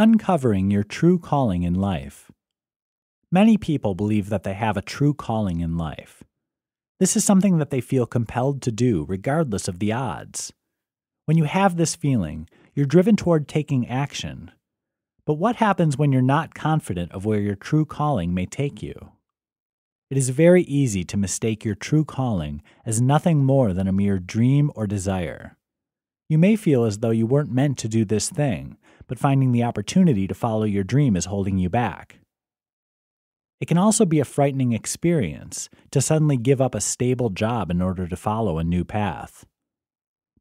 Uncovering your true calling in life. Many people believe that they have a true calling in life. This is something that they feel compelled to do regardless of the odds. When you have this feeling, you're driven toward taking action. But what happens when you're not confident of where your true calling may take you? It is very easy to mistake your true calling as nothing more than a mere dream or desire. You may feel as though you weren't meant to do this thing, but finding the opportunity to follow your dream is holding you back. It can also be a frightening experience to suddenly give up a stable job in order to follow a new path.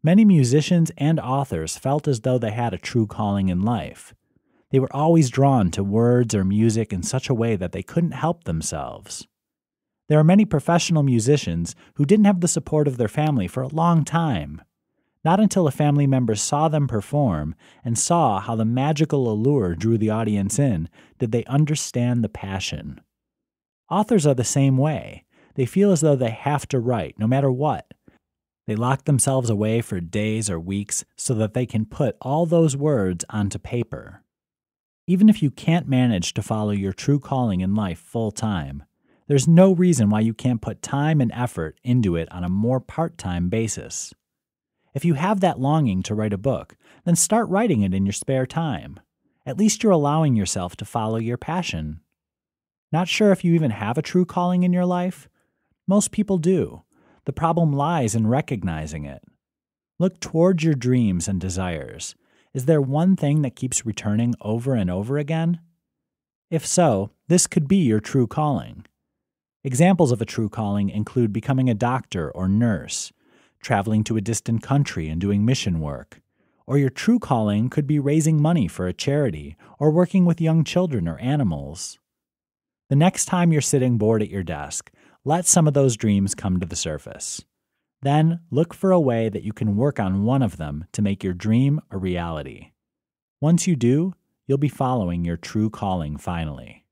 Many musicians and authors felt as though they had a true calling in life. They were always drawn to words or music in such a way that they couldn't help themselves. There are many professional musicians who didn't have the support of their family for a long time not until a family member saw them perform and saw how the magical allure drew the audience in did they understand the passion. Authors are the same way. They feel as though they have to write, no matter what. They lock themselves away for days or weeks so that they can put all those words onto paper. Even if you can't manage to follow your true calling in life full time, there's no reason why you can't put time and effort into it on a more part time basis. If you have that longing to write a book, then start writing it in your spare time. At least you're allowing yourself to follow your passion. Not sure if you even have a true calling in your life? Most people do. The problem lies in recognizing it. Look towards your dreams and desires. Is there one thing that keeps returning over and over again? If so, this could be your true calling. Examples of a true calling include becoming a doctor or nurse, traveling to a distant country and doing mission work. Or your true calling could be raising money for a charity, or working with young children or animals. The next time you're sitting bored at your desk, let some of those dreams come to the surface. Then look for a way that you can work on one of them to make your dream a reality. Once you do, you'll be following your true calling finally.